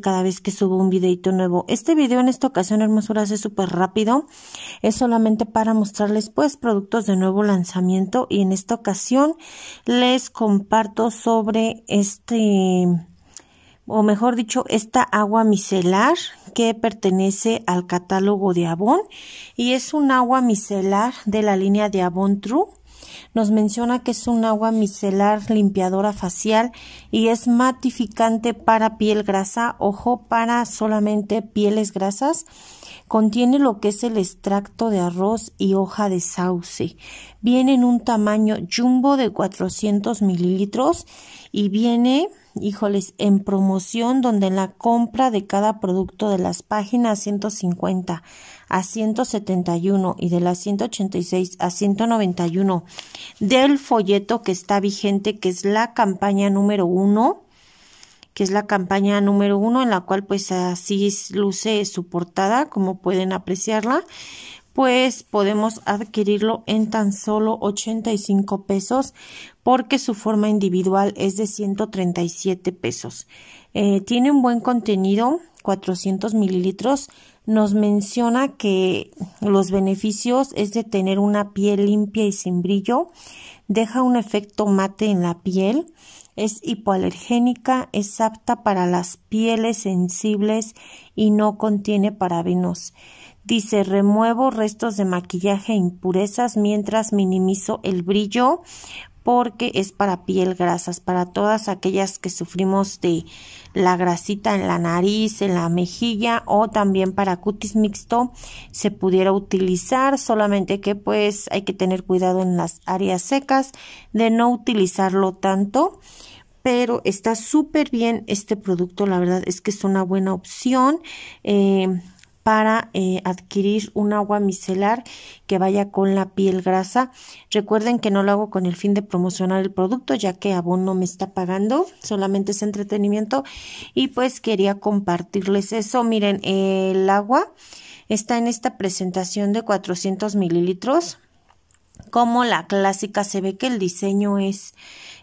cada vez que subo un videito nuevo. Este video en esta ocasión, hermosuras, es súper rápido. Es solamente para mostrarles pues productos de nuevo lanzamiento y en esta ocasión les comparto sobre este o mejor dicho, esta agua micelar que pertenece al catálogo de Avon y es un agua micelar de la línea de Avon True nos menciona que es un agua micelar limpiadora facial y es matificante para piel grasa, ojo, para solamente pieles grasas. Contiene lo que es el extracto de arroz y hoja de sauce. Viene en un tamaño jumbo de 400 mililitros y viene híjoles, en promoción, donde la compra de cada producto de las páginas 150 a 171 y de las 186 a 191 del folleto que está vigente, que es la campaña número uno, que es la campaña número uno, en la cual pues así luce su portada, como pueden apreciarla pues podemos adquirirlo en tan solo 85 pesos porque su forma individual es de 137 pesos. Eh, tiene un buen contenido, 400 mililitros. Nos menciona que los beneficios es de tener una piel limpia y sin brillo, deja un efecto mate en la piel, es hipoalergénica, es apta para las pieles sensibles y no contiene parabenos. Dice, remuevo restos de maquillaje e impurezas mientras minimizo el brillo porque es para piel grasas, para todas aquellas que sufrimos de la grasita en la nariz, en la mejilla o también para cutis mixto se pudiera utilizar, solamente que pues hay que tener cuidado en las áreas secas de no utilizarlo tanto pero está súper bien este producto, la verdad es que es una buena opción. Eh, para eh, adquirir un agua micelar que vaya con la piel grasa. Recuerden que no lo hago con el fin de promocionar el producto, ya que Avon no me está pagando, solamente es entretenimiento. Y pues quería compartirles eso. Miren, el agua está en esta presentación de 400 mililitros como la clásica se ve que el diseño es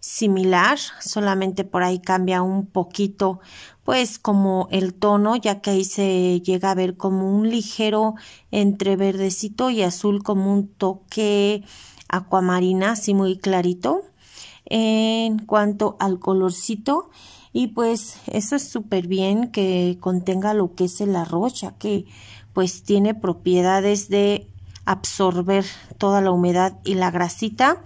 similar, solamente por ahí cambia un poquito pues como el tono, ya que ahí se llega a ver como un ligero entre verdecito y azul, como un toque acuamarina, así muy clarito. En cuanto al colorcito, y pues eso es súper bien que contenga lo que es el arroz, ya que pues tiene propiedades de absorber toda la humedad y la grasita.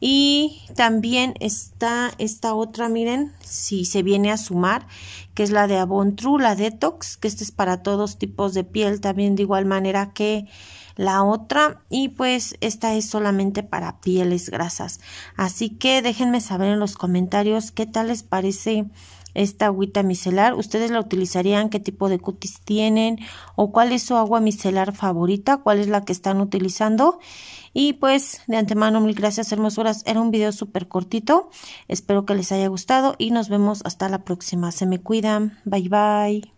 Y también está esta otra, miren, si se viene a sumar, que es la de Avon True, la Detox, que esta es para todos tipos de piel, también de igual manera que la otra y pues esta es solamente para pieles grasas así que déjenme saber en los comentarios qué tal les parece esta agüita micelar? ¿Ustedes la utilizarían? ¿Qué tipo de cutis tienen? ¿O cuál es su agua micelar favorita? ¿Cuál es la que están utilizando? Y pues de antemano mil gracias hermosuras. Era un video súper cortito. Espero que les haya gustado y nos vemos hasta la próxima. Se me cuidan. Bye bye.